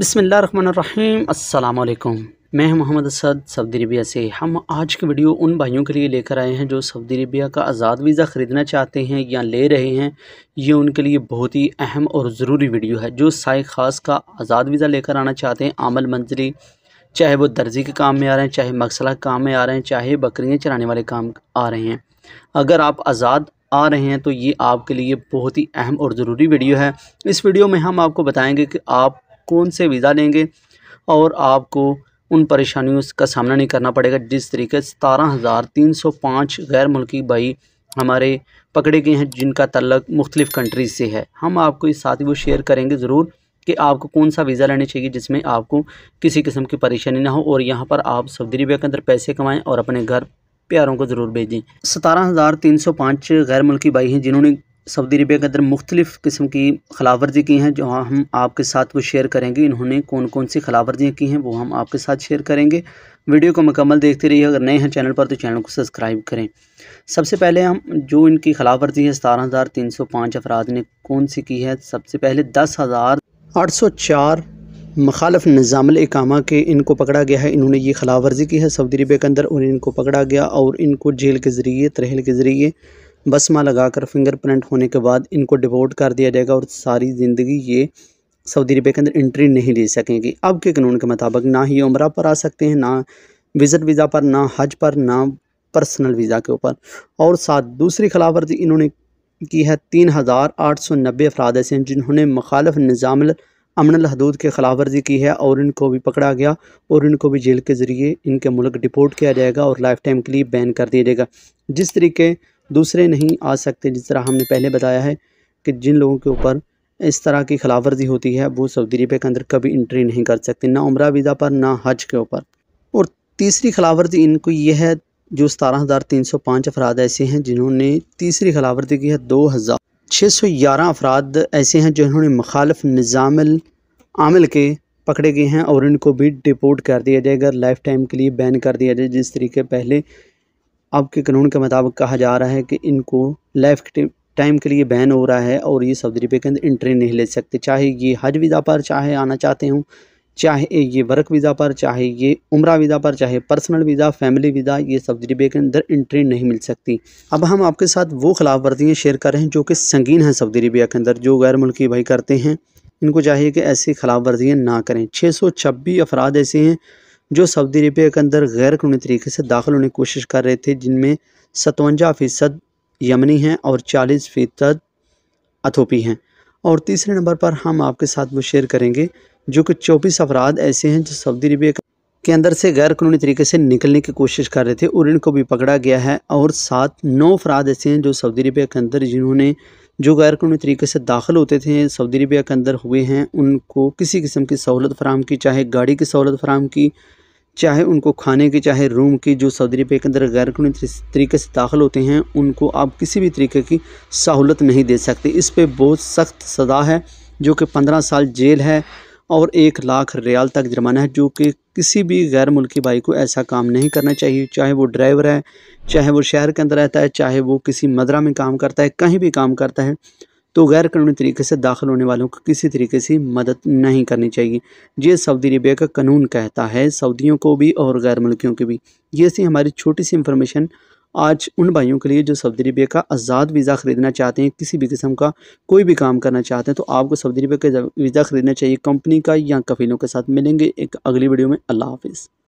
बसमीम् अल्लाम मैं Mohammad Asad Saudi Arabia से हम आज की वीडियो उन भाइयों के लिए लेकर आए हैं जो सऊदी अरबिया का आज़ाद वीज़ा ख़रीदना चाहते हैं या ले रहे हैं ये उनके लिए बहुत ही अहम और ज़रूरी वीडियो है जो साय ख़ास का आज़ाद वीज़ा लेकर आना चाहते हैं आमल मंजिली चाहे वो दर्जी के काम में आ रहे हैं चाहे मकसला काम में आ रहे हैं चाहे बकरियाँ चराने वाले काम आ रहे हैं अगर आप आज़ाद आ रहे हैं तो ये आपके लिए बहुत ही अहम और ज़रूरी वीडियो है इस वीडियो में हम आपको बताएंगे कि आप कौन से वीज़ा लेंगे और आपको उन परेशानियों का सामना नहीं करना पड़ेगा जिस तरीके से सतारह हज़ार तीन सौ पाँच गैर मुल्की भाई हमारे पकड़े गए हैं जिनका तल्लक मुख्तलिफ़ कंट्रीज़ से है हम आपको इस साथ ही वो शेयर करेंगे ज़रूर कि आपको कौन सा वीज़ा लेना चाहिए जिसमें आपको किसी किस्म की परेशानी ना हो और यहाँ पर आप सऊदी अरबिया के अंदर पैसे कमाएँ और अपने घर प्यारों को ज़रूर भेजें सतारह हज़ार तीन सौ पाँच गैर मुल्की भाई हैं जिन्होंने सऊदी अरबिया के अंदर मुख्तलिफ़ किस्म की खिलाफवर्जी की हैं जो हम आपके साथ वो शेयर करेंगे इन्होंने कौन कौन सी खिलाफवर्जियाँ की हैं वो हम आपके साथ शेयर करेंगे वीडियो को मुकम्मल देखते रहिए अगर नए हैं चैनल पर तो चैनल को सब्सक्राइब करें सबसे पहले हम जो इनकी खिलाफवर्जी है सतारह हज़ार तीन सौ पाँच अफराद ने कौन सी की है सबसे पहले दस हज़ार आठ सौ चार मखालफ निज़ामकामा के इनको पकड़ा गया है इन्होंने ये खिलाफवर्जी की है सऊदी अरबिया के अंदर और इनको पकड़ा गया और इनको जेल के ज़रिए तरहल के ज़रिए बसमा लगाकर फिंगरप्रिंट होने के बाद इनको डिपोर्ट कर दिया जाएगा और सारी ज़िंदगी ये सऊदी अरबिया के अंदर एंट्री नहीं ले सकेंगी अब के कानून के मुताबिक ना ही उम्र पर आ सकते हैं ना विज़िट वीज़ा पर ना हज पर ना पर्सनल वीज़ा के ऊपर और साथ दूसरी ख़िलाफ़ वर्जी इन्होंने की है तीन हज़ार आठ सौ नब्बे अफराद ऐसे हैं जिन्होंने मुखालफ निज़ाम अमन हदूद की खिलाफ वर्जी की है और इनको भी पकड़ा गया और इनको भी जेल के ज़रिए इनके मुल्क डिपोर्ट किया जाएगा और लाइफ टाइम के लिए बैन कर दिया जाएगा जिस तरीके दूसरे नहीं आ सकते जिस तरह हमने पहले बताया है कि जिन लोगों के ऊपर इस तरह की खिलाफ होती है वो सऊदी अरबिया के अंदर कभी इंट्री नहीं कर सकते ना उम्र वीज़ा पर ना हज के ऊपर और तीसरी खिलाफ इनको ये है जो सतारह हज़ार तीन सौ पाँच अफराद ऐसे हैं जिन्होंने तीसरी खिलाफ की है दो हज़ार छः सौ ग्यारह अफराद ऐसे हैं जिन्होंने मुखालफ निज़ामिल आमिल के पकड़े गए हैं और इनको भी डिपोर्ट कर दिया जाए अगर लाइफ टाइम के लिए बैन कर दिया जाए जिस तरीके पहले आपके कानून के मुताबिक कहा जा रहा है कि इनको लाइफ टाइम के लिए बैन हो रहा है और ये सऊदी अरबिया के अंदर एंट्री नहीं ले सकते चाहे ये हज वीज़ा पर चाहे आना चाहते हों चाहे ये वर्क वीज़ा पर चाहे ये उम्र वीज़ा पर चाहे पर्सनल वीज़ा फैमिली वीज़ा ये सऊदी अरबिया के अंदर एंट्री नहीं मिल सकती अब हम आपके साथ वो ख़िलाफ़ वर्जियाँ शेयर कर रहे हैं जो कि संगीन हैं सऊदी अरबिया के अंदर जो गैर मुल्की भाई करते हैं इनको चाहिए कि ऐसी खिलाफ वर्जियाँ ना करें छः सौ छब्बीस अफराद ऐसे हैं जो सऊदी अरबिया के अंदर गैर कानूनी तरीके से दाखिल होने की कोशिश कर रहे थे जिनमें सतवंजा फ़ीसद यमनी हैं और चालीस फ़ीसद अथोपी हैं और तीसरे नंबर पर हम आपके साथ वो शेयर करेंगे जो कि चौबीस अफराद ऐसे हैं जो सऊदी अरबिया के अंदर से गैर कानूनी तरीके से निकलने की कोशिश कर रहे थे और इनको भी पकड़ा गया है और सात नौ अफराद ऐसे हैं जो सऊदी अरबिया के अंदर जिन्होंने जो गैर कानूनी तरीके से दाखिल होते थे सऊदी अरबिया के अंदर हुए हैं उनको किसी किस्म की सहूलत फराम की चाहे गाड़ी की सहूलत फराम की चाहे उनको खाने की चाहे रूम की जो सऊदी अरबिया के अंदर गैर कानूनी तरीके से दाखिल होते हैं उनको आप किसी भी तरीके की सहूलत नहीं दे सकते इस पर बहुत सख्त सज़ा है जो कि पंद्रह साल जेल है और एक लाख रियाल तक जुर्माना है जो कि किसी भी गैर मुल्की भाई को ऐसा काम नहीं करना चाहिए चाहे वो ड्राइवर है चाहे वो शहर के अंदर रहता है चाहे वो किसी मदरा में काम करता है कहीं भी काम करता है तो गैर कानूनी तरीके से दाखिल होने वालों को किसी तरीके से मदद नहीं करनी चाहिए ये सऊदी अरबिया का कानून कहता है सऊदियों को भी और गैर मुल्कियों को भी ये सी हमारी छोटी सी इन्फॉर्मेशन आज उन भाइयों के लिए जो सऊदी अरबिया का आज़ाद वीज़ा ख़रीदना चाहते हैं किसी भी किस्म का कोई भी काम करना चाहते हैं तो आपको सऊदी अरबिया का वीज़ा ख़रीदना चाहिए कंपनी का या कफीलों के साथ मिलेंगे एक अगली वीडियो में अल्लाह हाफिज़